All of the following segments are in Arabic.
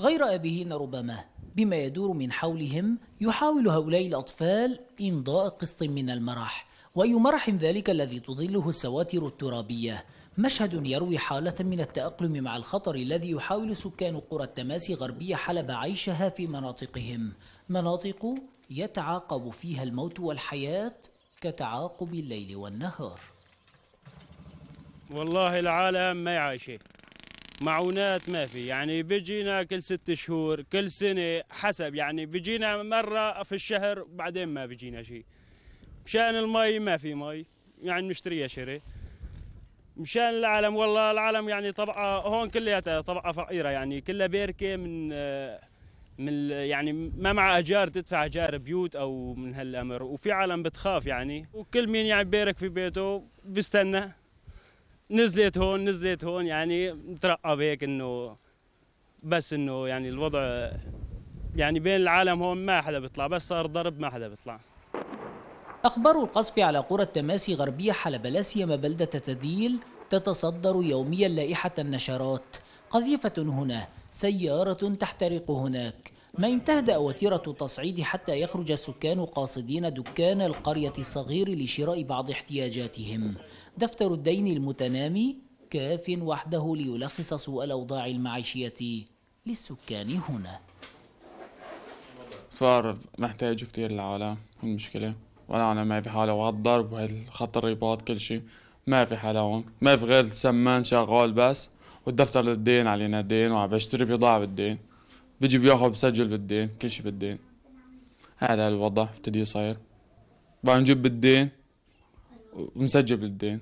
غير أبيهن ربما بما يدور من حولهم يحاول هؤلاء الأطفال إمضاء قسط من المرح وأي مرح ذلك الذي تظله السواتر الترابية مشهد يروي حالة من التأقلم مع الخطر الذي يحاول سكان قرى التماس غربية حلب عيشها في مناطقهم مناطق يتعاقب فيها الموت والحياة كتعاقب الليل والنهار والله العالم ما يعيشه معونات ما في يعني بيجينا كل ست شهور كل سنة حسب يعني بيجينا مرة في الشهر بعدين ما بيجينا شيء مشان المي ما في مي يعني نشتريها شري مشان العالم والله العالم يعني طبقة هون كلياتها طبقة فقيرة يعني كلها بيركة من من يعني ما معها اجار تدفع اجار بيوت او من هالامر وفي عالم بتخاف يعني وكل مين يعني بيرك في بيته بيستنى نزلت هون نزلت هون يعني نترقب هيك انه بس انه يعني الوضع يعني بين العالم هون ما حدا بيطلع بس صار ضرب ما حدا بيطلع أخبار القصف على قرى التماسي غربية حلب لا سيما بلدة تديل تتصدر يوميا لائحة النشرات قذيفة هنا سيارة تحترق هناك ما تهدأ وتيرة تصعيد حتى يخرج السكان قاصدين دكان القرية الصغير لشراء بعض احتياجاتهم دفتر الدين المتنامي كاف وحده ليلخص سوء الأوضاع المعيشية للسكان هنا صار محتاج كثير العالم المشكلة انا ما في حالة وهالضرب وهالخط الرباط كل شيء ما في حالة هون ما في غير السمان شغال بس والدفتر للدين علينا الدين وعم بشتري بضاعة بالدين بيجي بياخذ بسجل بالدين كل شيء بالدين هذا الوضع ابتدي صاير بعد نجيب بالدين ومسجل بالدين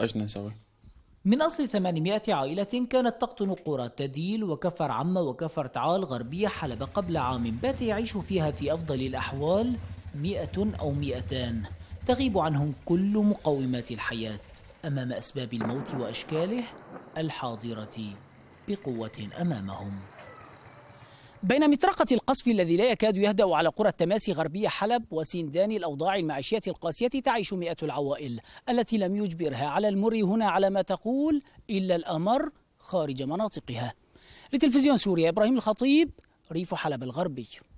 ايش نسوي من أصل 800 عائلة كانت تقطن قرى تديل وكفر عم وكفر تعال غربية حلب قبل عام بات يعيش فيها في أفضل الأحوال 100 أو 200 تغيب عنهم كل مقومات الحياة أمام أسباب الموت وأشكاله الحاضرة بقوة أمامهم بين مطرقة القصف الذي لا يكاد يهدأ على قرى التماسي غربية حلب وسندان الأوضاع المعيشية القاسية تعيش مئة العوائل التي لم يجبرها على المر هنا على ما تقول إلا الأمر خارج مناطقها لتلفزيون سوريا إبراهيم الخطيب ريف حلب الغربي